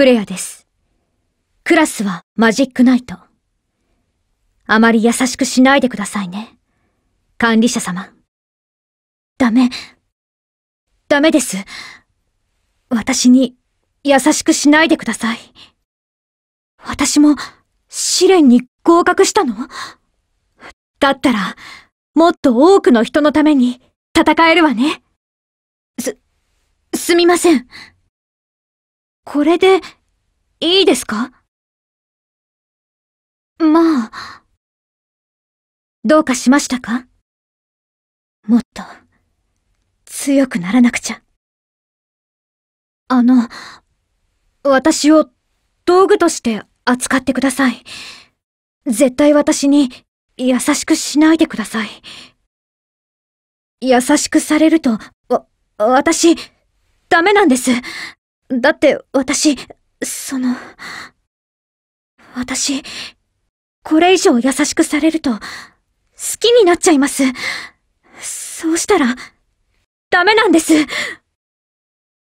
フレアです。クラスはマジックナイト。あまり優しくしないでくださいね。管理者様。ダメ。ダメです。私に優しくしないでください。私も試練に合格したのだったら、もっと多くの人のために戦えるわね。す、すみません。これで、いいですかまあ、どうかしましたかもっと、強くならなくちゃ。あの、私を道具として扱ってください。絶対私に優しくしないでください。優しくされると、わ、私、ダメなんです。だって私、その、私、これ以上優しくされると、好きになっちゃいます。そうしたら、ダメなんです。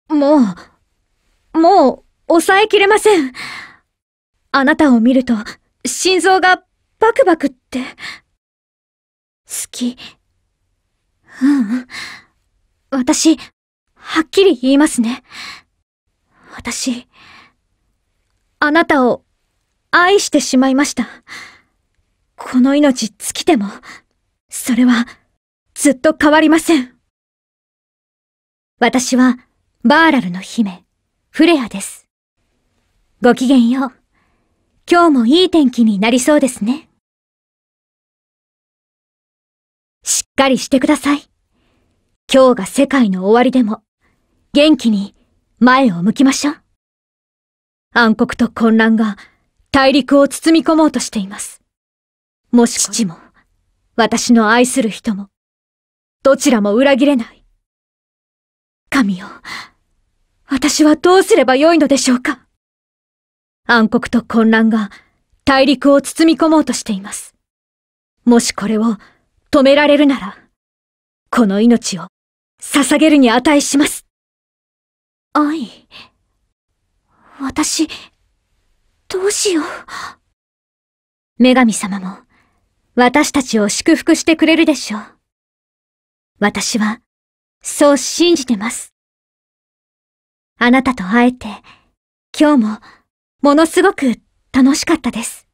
もう、もう、抑えきれません。あなたを見ると、心臓がバクバクって。好き。うん。私、はっきり言いますね。私、あなたを愛してしまいました。この命尽きても、それはずっと変わりません。私はバーラルの姫、フレアです。ごきげんよう。今日もいい天気になりそうですね。しっかりしてください。今日が世界の終わりでも、元気に前を向きましょう。暗黒と混乱が大陸を包み込もうとしています。もし父も、私の愛する人も、どちらも裏切れない。神よ、私はどうすればよいのでしょうか暗黒と混乱が大陸を包み込もうとしています。もしこれを止められるなら、この命を捧げるに値します。愛。私、どうしよう。女神様も、私たちを祝福してくれるでしょう。私は、そう信じてます。あなたと会えて、今日も、ものすごく楽しかったです。